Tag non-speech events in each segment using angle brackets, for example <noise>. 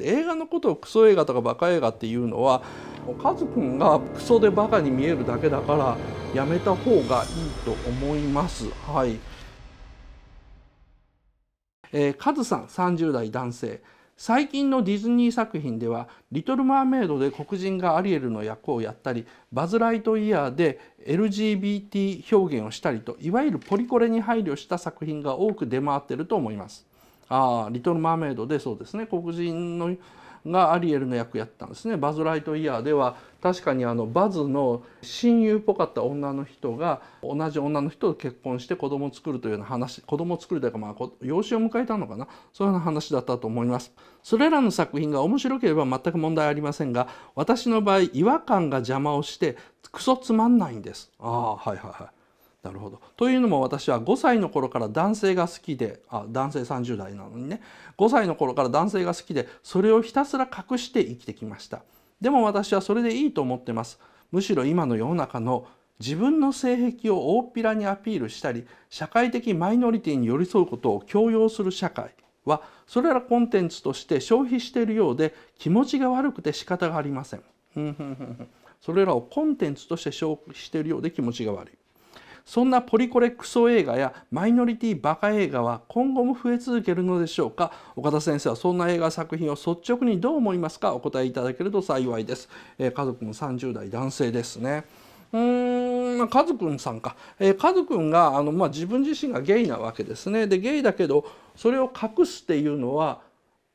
映画のことをクソ映画とかバカ映画っていうのはカズくんがクソでバカに見えるだけだからやめた方がいいと思います。はい。えー、カズさん30代男性最近のディズニー作品では「リトル・マーメイド」で黒人がアリエルの役をやったり「バズ・ライトイヤー」で LGBT 表現をしたりといわゆるポリコレに配慮した作品が多く出回ってると思います。あリトル・マーメイドでそうですね黒人のがアリエルの役やったんですねバズ・ライトイヤーでは確かにあのバズの親友っぽかった女の人が同じ女の人と結婚して子供を作るというような話子供を作るというかまあ養子を迎えたのかなそういうような話だったと思いますそれらの作品が面白ければ全く問題ありませんが私の場合違和感が邪魔をしてクソつまんないんですああはいはいはいなるほどというのも私は5歳の頃から男性が好きであ男性30代なのにね5歳の頃から男性が好きでそれをひたすら隠して生きてきましたでも私はそれでいいと思ってますむしろ今の世の中の自分の性癖を大っぴらにアピールしたり社会的マイノリティに寄り添うことを強要する社会はそれらコンテンツとして消費しているようで気持ちが悪くて仕方がありませんそれらをコンテンツとして消費しているようで気持ちが悪いそんなポリコレクソ映画やマイノリティバカ映画は今後も増え続けるのでしょうか岡田先生はそんな映画作品を率直にどう思いますかお答えいただけると幸いです、えー、家族も30代男性ですねまカズくんさんか、えー、カズくんがあの、まあ、自分自身がゲイなわけですねでゲイだけどそれを隠すっていうのは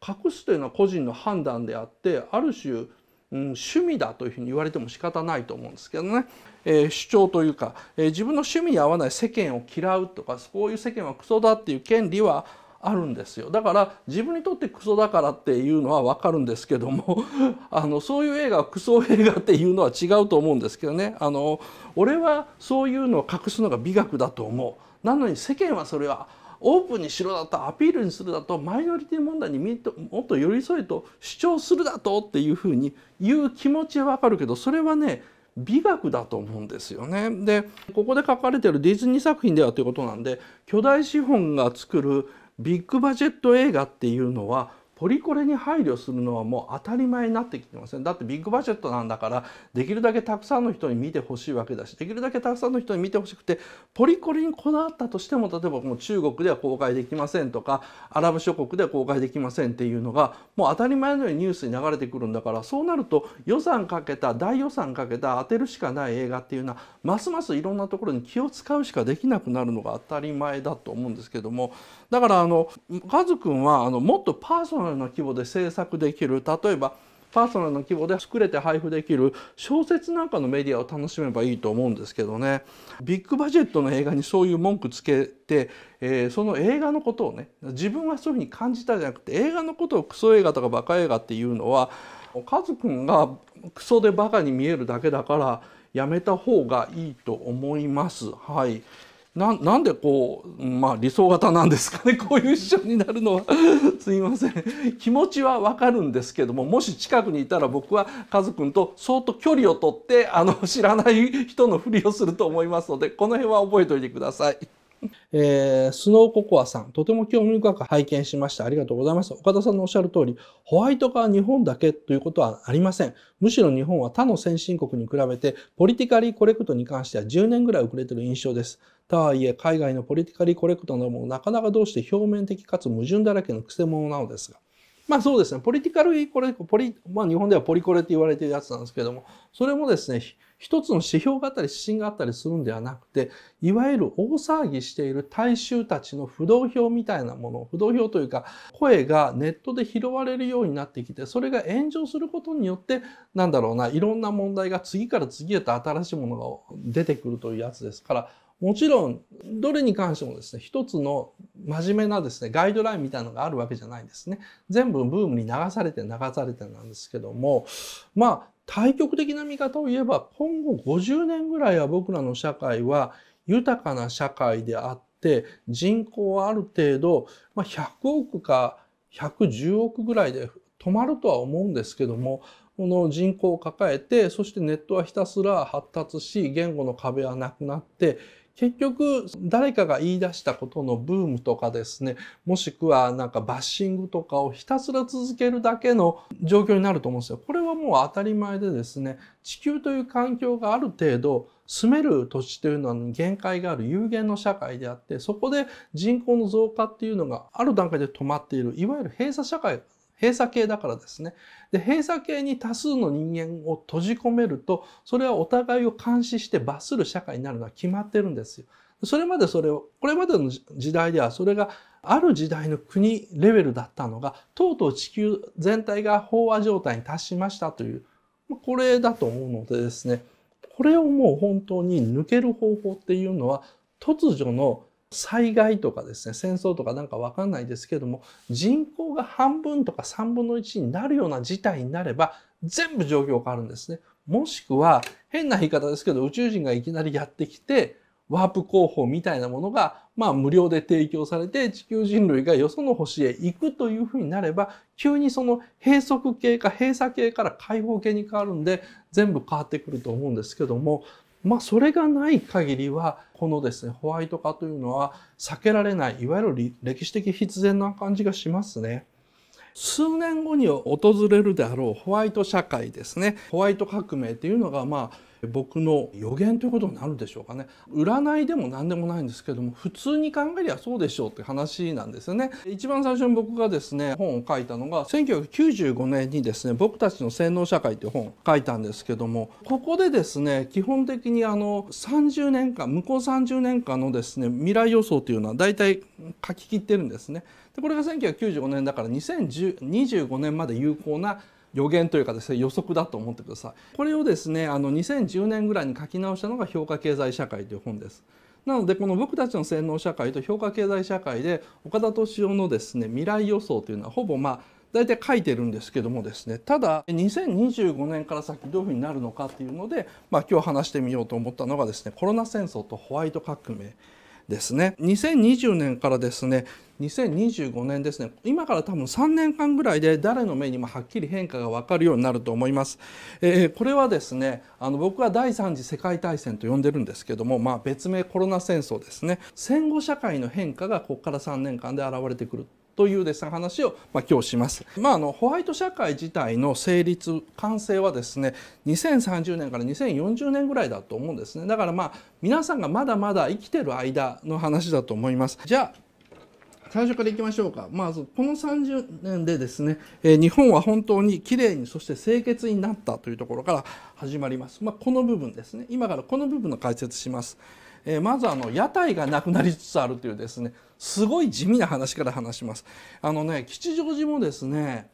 隠すというのは個人の判断であってある種うん、趣味だというふうに言われても仕方ないと思うんですけどね、えー、主張というか、えー、自分の趣味に合わない世間を嫌うとかそういう世間はクソだっていう権利はあるんですよだから自分にとってクソだからっていうのは分かるんですけども <laughs> あのそういう映画はクソ映画っていうのは違うと思うんですけどねあの俺はそういうのを隠すのが美学だと思う。なのに世間はそれはオープンにしろだとアピールにするだとマイノリティ問題にもっと寄り添えと主張するだとっていうふうに言う気持ちはわかるけどそれはね美学だと思うんですよね。でここで書かれてるディズニー作品ではということなんで巨大資本が作るビッグバジェット映画っていうのはポリコレに配慮するのはもう当たり前になってきてませんだってビッグバジェットなんだからできるだけたくさんの人に見てほしいわけだしできるだけたくさんの人に見てほしくてポリコレにこだわったとしても例えばもう中国では公開できませんとかアラブ諸国では公開できませんっていうのがもう当たり前のようにニュースに流れてくるんだからそうなると予算かけた大予算かけた当てるしかない映画っていうのはますますいろんなところに気を使うしかできなくなるのが当たり前だと思うんですけどもだからあのカズ君はあのもっとパーソナルルな規模で制作できる例えばパーソナルな規模で作れて配布できる小説なんかのメディアを楽しめばいいと思うんですけどねビッグバジェットの映画にそういう文句つけて、えー、その映画のことをね自分はそういうふうに感じたじゃなくて映画のことをクソ映画とかバカ映画っていうのはカズくんがクソでバカに見えるだけだからやめた方がいいと思います。はいななんでこう、まあ、理想型なんですかね <laughs> こういう師匠になるのは <laughs> すいません気持ちはわかるんですけどももし近くにいたら僕はカズくんと相当距離をとってあの知らない人のふりをすると思いますのでこの辺は覚えておいてください。えー、スノーココアさん、とても興味深く拝見しました。ありがとうございます。岡田さんのおっしゃる通り、ホワイト化は日本だけということはありません。むしろ日本は他の先進国に比べて、ポリティカリーコレクトに関しては10年ぐらい遅れてる印象です。とはいえ、海外のポリティカリーコレクトなどもなかなかどうして表面的かつ矛盾だらけの癖者なのですが、まあそうですね、ポリティカルイコレ、ポリ、まあ日本ではポリコレって言われてるやつなんですけども、それもですね、一つの指標があったり指針があったりするんではなくて、いわゆる大騒ぎしている大衆たちの不動票みたいなもの、不動票というか、声がネットで拾われるようになってきて、それが炎上することによって、なんだろうな、いろんな問題が次から次へと新しいものが出てくるというやつですから、もちろんどれに関してもですね一つの真面目なですねガイドラインみたいなのがあるわけじゃないんですね全部ブームに流されて流されてなんですけどもまあ対極的な見方を言えば今後50年ぐらいは僕らの社会は豊かな社会であって人口はある程度、まあ、100億か110億ぐらいで止まるとは思うんですけどもこの人口を抱えてそしてネットはひたすら発達し言語の壁はなくなって結局誰かが言い出したことのブームとかですねもしくはなんかバッシングとかをひたすら続けるだけの状況になると思うんですよ。これはもう当たり前でですね地球という環境がある程度住める土地というのは限界がある有限の社会であってそこで人口の増加っていうのがある段階で止まっているいわゆる閉鎖社会閉鎖系だからですね。で、閉鎖系に多数の人間を閉じ込めると、それはお互いを監視して罰する社会になるのは決まってるんですよ。それまでそれを、これまでの時代ではそれがある時代の国レベルだったのが、とうとう地球全体が飽和状態に達しましたという、これだと思うのでですね、これをもう本当に抜ける方法っていうのは、突如の災害とかですね戦争とかなんか分かんないですけども人口が半分とか3分の1になるような事態になれば全部状況変わるんですね。もしくは変な言い方ですけど宇宙人がいきなりやってきてワープ工法みたいなものが、まあ、無料で提供されて地球人類がよその星へ行くというふうになれば急にその閉塞系か閉鎖系から開放系に変わるんで全部変わってくると思うんですけどもまあ、それがない限りはこのですねホワイト化というのは避けられないいわゆる歴史的必然な感じがしますね。数年後に訪れるであろうホワイト社会ですねホワイト革命というのがまあ僕の予言ということになるでしょうかね占いでも何でもないんですけども普通に考えりゃそうでしょうって話なんですよね一番最初に僕がですね本を書いたのが1995年にですね僕たちの洗脳社会という本を書いたんですけどもここでですね基本的にあの30年間向こう30年間のですね未来予想というのはだいたい書き切ってるんですねでこれが1995年だから2025年まで有効な予言というかですね予測だと思ってくださいこれをですねあの2010年ぐらいに書き直したのが評価経済社会という本ですなのでこの僕たちの洗脳社会と評価経済社会で岡田敏夫のですね未来予想というのはほぼまあ大体書いてるんですけどもですねただ2025年から先どういうふうになるのかっていうので、まあ、今日話してみようと思ったのがですねコロナ戦争とホワイト革命ですね2020年からですね2025年ですね今から多分3年間ぐらいで誰の目にもはっきり変化が分かるようになると思います、えー、これはですねあの僕は第3次世界大戦と呼んでるんですけども、まあ、別名コロナ戦争ですね戦後社会の変化がここから3年間で現れてくるというですね話をまあ、今日します。まああのホワイト社会自体の成立完成はですね2030年から2040年ぐらいだと思うんですね。だからまあ皆さんがまだまだ生きてる間の話だと思います。じゃあ最初からいきましょうか。まず、この30年でですね、え日本は本当にきれいに、そして清潔になったというところから始まります。まあ、この部分ですね。今からこの部分の解説します。えー、まずあの屋台がなくなりつつあるというですねすごい地味な話から話します。あのね吉祥寺もですね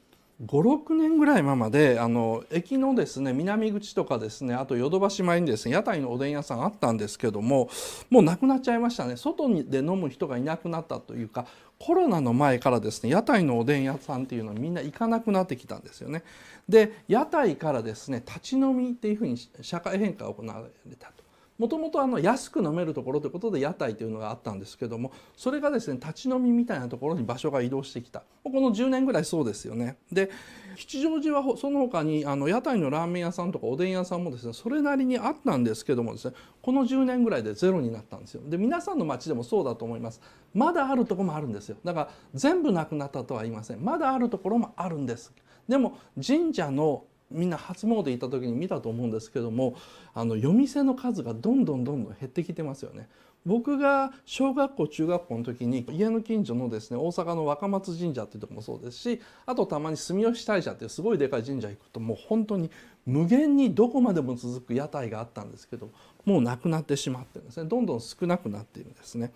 56年ぐらい前まであの駅のですね南口とかですねあとヨドバシ前にですね屋台のおでん屋さんあったんですけどももうなくなっちゃいましたね外で飲む人がいなくなったというかコロナの前からですね屋台のおでん屋さんっていうのはみんな行かなくなってきたんですよね。で屋台からですね立ち飲みっていうふうに社会変化が行われたと。もともと安く飲めるところということで屋台というのがあったんですけどもそれがですね立ち飲みみたいなところに場所が移動してきたこの10年ぐらいそうですよねで吉祥寺はその他にあの屋台のラーメン屋さんとかおでん屋さんもですねそれなりにあったんですけどもですねこの10年ぐらいでゼロになったんですよで皆さんの町でもそうだと思いますまだあるとこもあるんですよだから全部なくなったとは言いませんまだあるところもあるんですでも神社のみんな初詣行った時に見たと思うんですけどもあの夜店の数がどんどんどんどん減ってきてますよね。僕が小学校中学校の時に家の近所のですね大阪の若松神社っていうとこもそうですしあとたまに住吉大社っていうすごいでかい神社行くともう本当に無限にどこまでも続く屋台があったんですけどもうなくなってしまってですねどんどん少なくなっているんですね。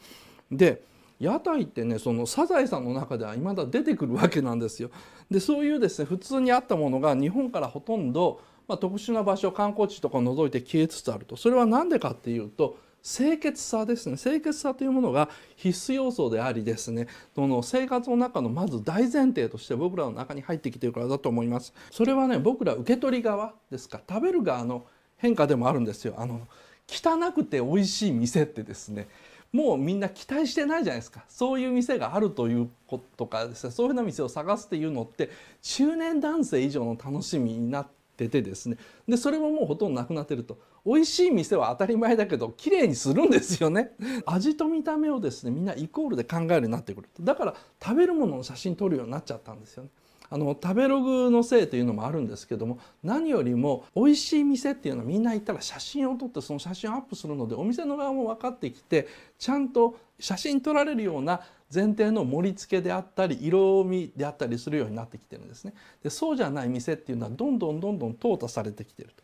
で屋台ってねそのサザエさんの中では未だ出てくるわけなんですよ。でそういうですね普通にあったものが日本からほとんど、まあ、特殊な場所観光地とかを除いて消えつつあるとそれは何でかっていうと清潔さですね清潔さというものが必須要素でありですねその生活の中のまず大前提として僕らの中に入ってきてるからだと思いますそれはね僕ら受け取り側ですか食べる側の変化でもあるんですよあの汚くて美味しい店ってですねもうみんな期待してないじゃないですかそういう店があるということかですねそういうふうな店を探すっていうのって中年男性以上の楽しみになっててですねでそれももうほとんどなくなってると美味しい店は当たり前だけど綺麗にするんですよね味と見た目をですねみんなイコールで考えるようになってくるとだから食べるものの写真撮るようになっちゃったんですよねあの食べログのせいというのもあるんですけども何よりも美味しい店っていうのはみんな行ったら写真を撮ってその写真をアップするのでお店の側も分かってきてちゃんと写真撮られるような前提の盛り付けであったり色味であったりするようになってきてるんですね。でそうじゃない店っていうのはどんどんどんどん淘汰されてきてると。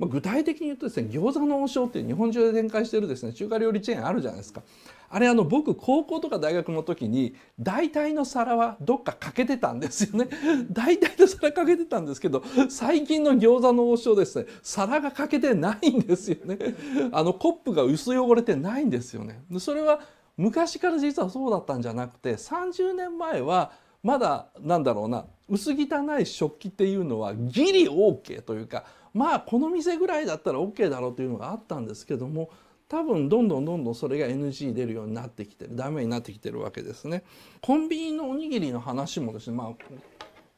まあ、具体的に言うとですね餃子の王将っていう日本中で展開してるですね中華料理チェーンあるじゃないですかあれあの僕高校とか大学の時に大体の皿はどっか欠けてたんですよね <laughs> 大体の皿欠けてたんですけど最近の餃子の王将ですね皿が欠けてないんですよねあのコップが薄汚れてないんですよねそれは昔から実はそうだったんじゃなくて30年前はまだなんだろうな薄汚い食器っていうのはギリ OK というかまあこの店ぐらいだったら OK だろうというのがあったんですけども多分どんどんどんどんそれが NG 出るようになってきてるダメになってきてるわけですね。コンビニのおにぎりの話もですね、まあ、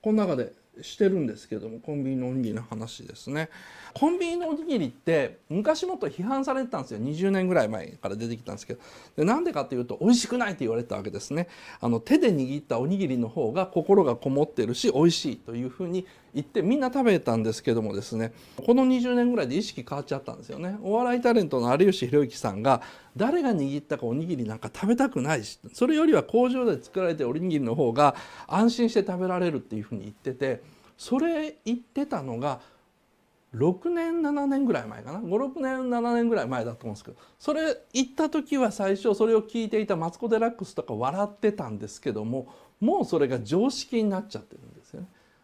この中でしてるんですけどもコンビニのおにぎりの話ですねコンビニのおにぎりって昔もっと批判されてたんですよ20年ぐらい前から出てきたんですけどでなんでかっていうと美味しくないって言われたわけですねあの手で握ったおにぎりの方が心がこもってるし美味しいというふうに行ってみんな食べたんですけどもですねこの20年ぐらいで意識変わっちゃったんですよねお笑いタレントの有吉弘行さんが誰が握ったかおにぎりなんか食べたくないしそれよりは工場で作られておにぎりの方が安心して食べられるっていうふうに言っててそれ言ってたのが6年7年ぐらい前かな56年7年ぐらい前だと思うんですけどそれ行った時は最初それを聞いていたマツコ・デラックスとか笑ってたんですけどももうそれが常識になっちゃってる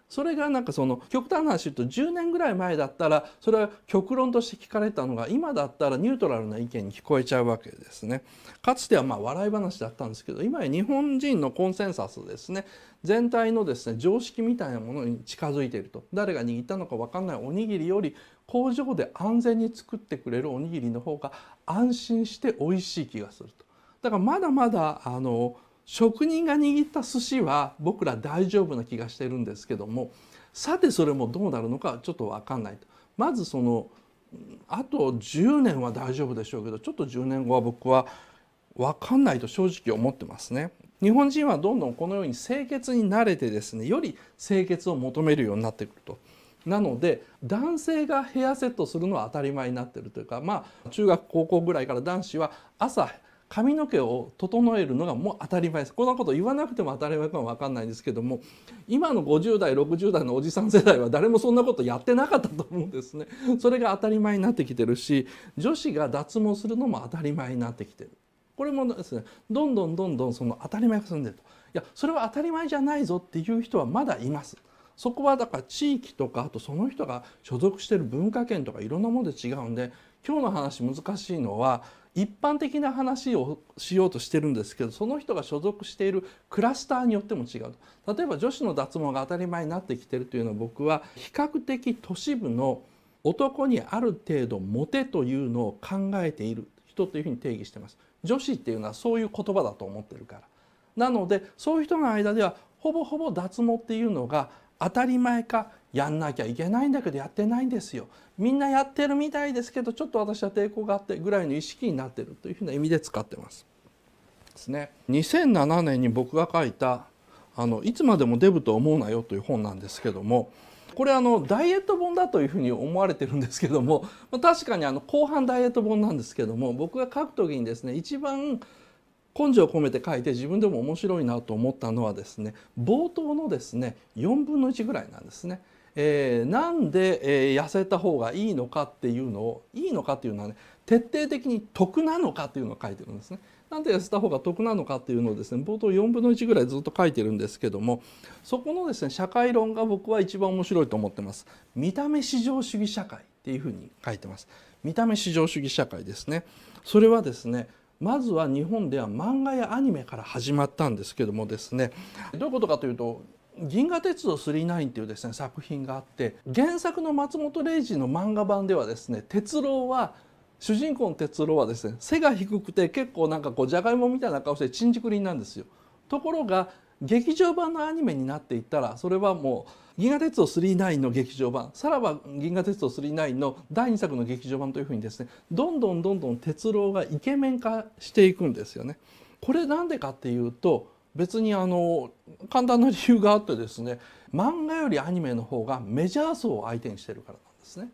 それがなんかその極端な話言うと10年ぐらい前だったらそれは極論として聞かれたのが今だったらニュートラルな意見に聞こえちゃうわけですね。かつてはまあ笑い話だったんですけど今や日本人のコンセンサスですね全体のですね常識みたいなものに近づいていると誰が握ったのか分かんないおにぎりより工場で安全に作ってくれるおにぎりの方が安心して美味しい気がすると。だからまだまだあの職人が握った寿司は僕ら大丈夫な気がしてるんですけどもさてそれもどうなるのかちょっと分かんないとまずそのあと10年は大丈夫でしょうけどちょっと10年後は僕は分かんないと正直思ってますね。日本人はどんどんこのように清潔に慣れてですねより清潔を求めるようになってくると。なので男性がヘアセットするのは当たり前になってるというかまあ中学高校ぐらいから男子は朝髪の毛を整えるのがもう当たり前ですこんなこと言わなくても当たり前かも分かんないんですけども今の50代60代のおじさん世代は誰もそんなことやってなかったと思うんですねそれが当たり前になってきてるし女子が脱毛するのも当たり前になってきてるこれもですねどんどんどんどんその当たり前が進んでるといやそれは当たり前じゃないぞっていう人はまだいますそこはだから地域とかあとその人が所属している文化圏とかいろんなもので違うんで今日の話難しいのは一般的な話をしようとしてるんですけどその人が所属しているクラスターによっても違う例えば女子の脱毛が当たり前になってきてるというのは僕は比較的都市部の男にある程度モテというのを考えている人というふうに定義してます女子っていうのはそういう言葉だと思ってるからなのでそういう人の間ではほぼほぼ脱毛っていうのが当たり前かやんなきゃいけないんだけどやってないんですよみんなやってるみたいですけどちょっと私は抵抗があってぐらいの意識になってるというふうな意味で使ってます。ですね。2007年に僕が書いたあのいつまでもデブと思うなよという本なんですけどもこれあのダイエット本だというふうに思われてるんですけども <laughs> 確かにあの後半ダイエット本なんですけども僕が書く時にですね一番根性を込めて書いて自分でも面白いなと思ったのはですね冒頭のですね4分の1ぐらいなんですね。えー、なんで、えー、痩せた方がいいのかっていうのをいいのかっていうのはね徹底的に得なのかっていうのを書いてるんですね。なんで痩せた方が得なのかっていうのをですね冒頭4分の1ぐらいずっと書いてるんですけどもそこのですね社会論が僕は一番面白いと思ってます。見た目至上主義社会っていうふに書いてます。見た目至上主義社会ですね。それはですねまずは日本では漫画やアニメから始まったんですけどもですねどういうことかというと銀河鉄道999っていうですね作品があって原作の松本零士の漫画版ではですね鉄郎は主人公の鉄郎はですね背が低くて結構なんかこうじゃがいもみたいな顔してちんじくりんなんですよ。ところが劇場版のアニメになっていったらそれはもう「銀河鉄道999」の劇場版さらば「銀河鉄道999」の第2作の劇場版というふうにですねどんどんどんどん鉄郎がイケメン化していくんですよね。これなんでかっていうと別にあの簡単な理由があってですね漫画よりアニメの方がメジャー層を相手にしてるからなんですね。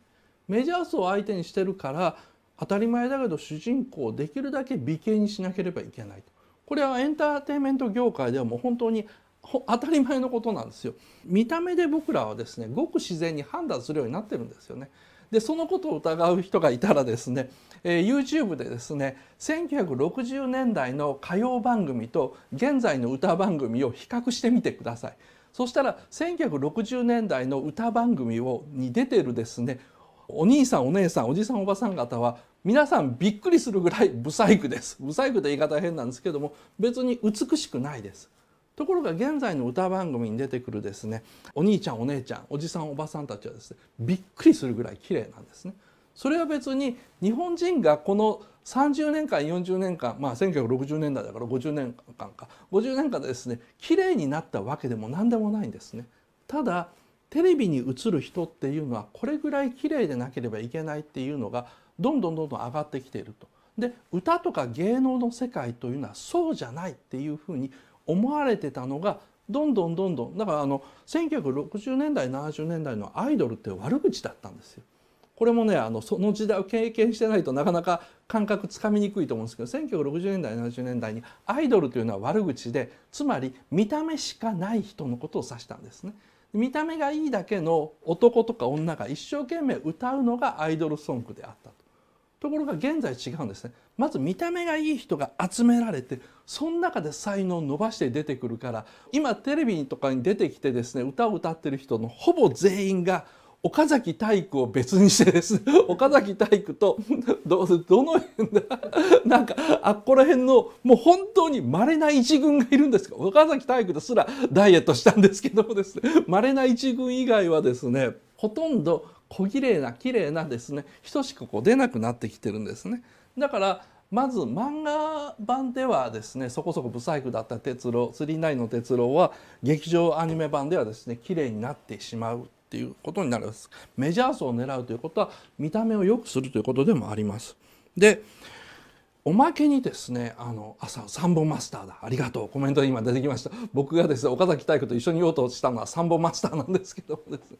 メジャー層を相手にしてるから当たり前だけど主人公をできるだけ美形にしなければいけないとこれはエンターテインメント業界ではもう本当に当たり前のことなんですよ見た目で僕らはですねごく自然に判断するようになってるんですよねでそのことを疑う人がいたらですね、えー、YouTube でですね1960年代の歌謡番組と現在の歌番組を比較してみてください。そしたら1960年代の歌番組をに出てるですねお兄さんお姉さんおじさんおばさん方は皆さんびっくりするぐらいブサイクです。ブサイクて言い方変なんですけども別に美しくないです。ところが現在の歌番組に出てくるですねお兄ちゃんお姉ちゃんおじさんおばさんたちはですねびっくりするぐらい綺麗なんですね。それは別に日本人がこの30年間40年間まあ1960年代だから50年間か50年間でですね綺麗になったわけでも何でもないんですね。ただテレビに映る人っていうのはこれぐらい綺麗でなければいけないっていうのがどんどんどんどん上がってきていると。で歌とか芸能の世界というのはそうじゃないっていうふうに思われてたのがどんどんどんどんだからあの1960年代70年代のアイドルって悪口だったんですよ。これもねあのその時代を経験してないとなかなか感覚つかみにくいと思うんですけど1960年代70年代にアイドルというのは悪口でつまり見た目しかない人のことを指したんですね。見た目がいいだけの男とか女が一生懸命歌うのがアイドルソングであったと。ところが現在違うんですね。まず見た目がいい人が集められてその中で才能を伸ばして出てくるから今テレビとかに出てきてですね歌を歌ってる人のほぼ全員が岡崎体育を別にしてですね <laughs> 岡崎体育とどどの辺だ <laughs> なんかあっこら辺のもう本当に稀な一軍がいるんですか岡崎体育ですらダイエットしたんですけどもですね稀な一軍以外はですねほとんど小綺麗な綺麗なですね等しくこう出なくなってきてるんですね。だからまず漫画版ではですねそこそこ不細工だった鉄郎39の鉄郎は劇場アニメ版ではですね綺麗になってしまうっていうことになるんですメジャー層を狙うということは見た目を良くするということでもありますでおまけにですね、あの、朝3本マスターだ。ありがとう。コメントで今出てきました。<laughs> 僕がですね、岡崎体育と一緒にうとしたのは3本マスターなんですけどもですね。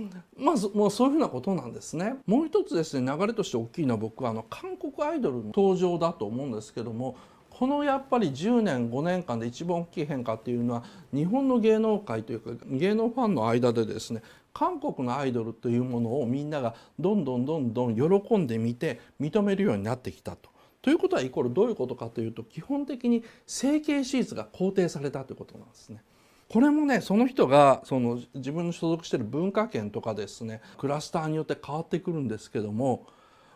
<laughs> まず、もうそういうふうなことなんですね。もう一つですね、流れとして大きいのは僕は、あの、韓国アイドルの登場だと思うんですけども、このやっぱり10年5年間で一番大きい変化っていうのは日本の芸能界というか芸能ファンの間でですね韓国のアイドルというものをみんながどんどんどんどん喜んでみて認めるようになってきたと。ということはイコールどういうことかというと基本的に整形手術が肯定されたということなんですね。これもねその人がその自分の所属している文化圏とかですねクラスターによって変わってくるんですけども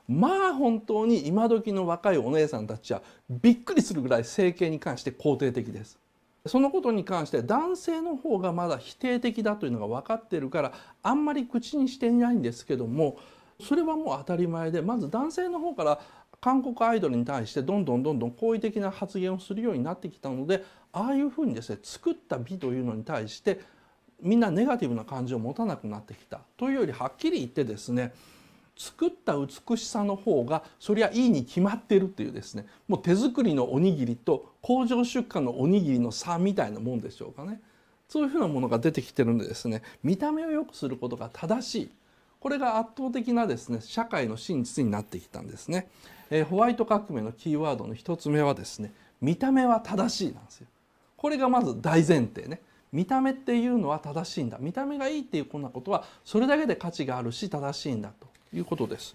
まあ本当に今時の若いお姉さんたちはびっくりするぐらい整形に関して肯定的です。そのことに関して男性の方がまだ否定的だというのが分かっているからあんまり口にしていないんですけどもそれはもう当たり前でまず男性の方から韓国アイドルに対してどんどんどんどん好意的な発言をするようになってきたのでああいうふうにですね作った美というのに対してみんなネガティブな感情を持たなくなってきたというよりはっきり言ってですね作った美しさの方がそりゃいいに決まってるっていうですねもう手作りのおにぎりと工場出荷のおにぎりの差みたいなもんでしょうかねそういうふうなものが出てきてるんでですね見た目を良くすることが正しいこれが圧倒的なですね社会の真実になってきたんですね。えー、ホワイト革命のキーワードの1つ目はですね見た目は正しいなんですよこれがまず大前提ね見た目っていうのは正しいんだ見た目がいいっていうこんなことはそれだけで価値があるし正しいんだということです。